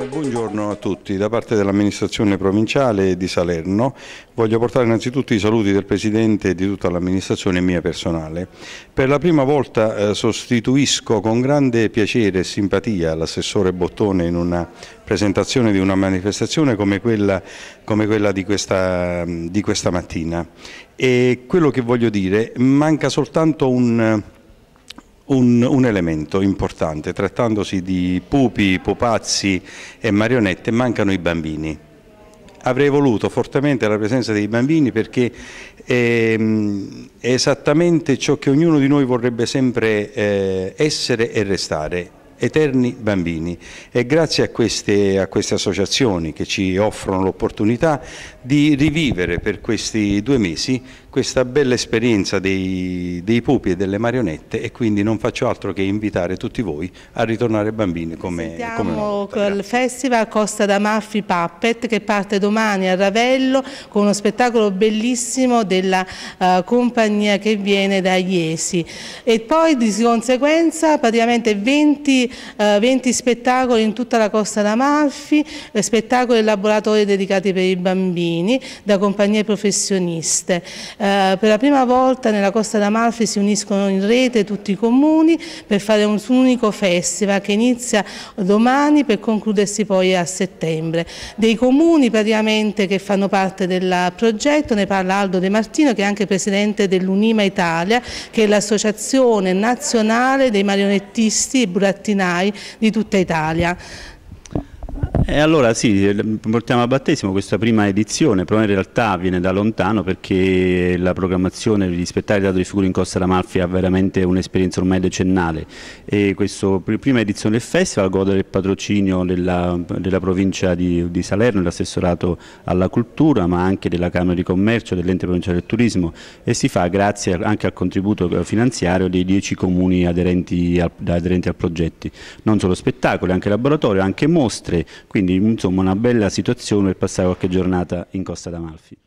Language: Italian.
Eh, buongiorno a tutti, da parte dell'amministrazione provinciale di Salerno voglio portare innanzitutto i saluti del Presidente e di tutta l'amministrazione mia personale. Per la prima volta eh, sostituisco con grande piacere e simpatia l'assessore Bottone in una presentazione di una manifestazione come quella, come quella di, questa, di questa mattina e quello che voglio dire manca soltanto un un, un, elemento importante, trattandosi di pupi, pupazzi e marionette, mancano i bambini. Avrei voluto fortemente la presenza dei bambini perché è, ehm, è esattamente ciò che ognuno di noi vorrebbe sempre eh, essere e restare, eterni bambini e grazie a queste, a queste, associazioni che ci offrono l'opportunità di rivivere per questi due mesi questa bella esperienza dei, dei, pupi e delle marionette e quindi non faccio altro che invitare tutti voi a ritornare bambini come, come una volta. il festival Costa da Maffi Puppet che parte domani a Ravello con uno spettacolo bellissimo della uh, compagnia che viene da Iesi e poi di conseguenza praticamente 20, uh, 20 spettacoli in tutta la Costa da Maffi, eh, spettacoli e laboratori dedicati per i bambini da compagnie professioniste. Uh, eh, per la prima volta nella Costa d'Amalfi si uniscono in rete tutti i comuni per fare un unico festival che inizia domani per concludersi poi a settembre. Dei comuni praticamente che fanno parte del progetto ne parla Aldo De Martino che è anche presidente dell'Unima Italia che è l'associazione nazionale dei marionettisti e burattinai di tutta Italia. Eh, allora sì, portiamo a battesimo questa prima edizione, però in realtà viene da lontano perché la programmazione degli spettacoli dato di figure in Costa d'Amalfi ha veramente un'esperienza ormai decennale e questa prima edizione del festival gode del patrocinio della, della provincia di, di Salerno, dell'assessorato alla cultura ma anche della Camera di Commercio, dell'ente provinciale del turismo e si fa grazie anche al contributo eh, finanziario dei dieci comuni aderenti al, aderenti al progetto, non solo spettacoli, anche laboratorio, anche mostre, Quindi quindi insomma una bella situazione per passare qualche giornata in Costa d'Amalfi.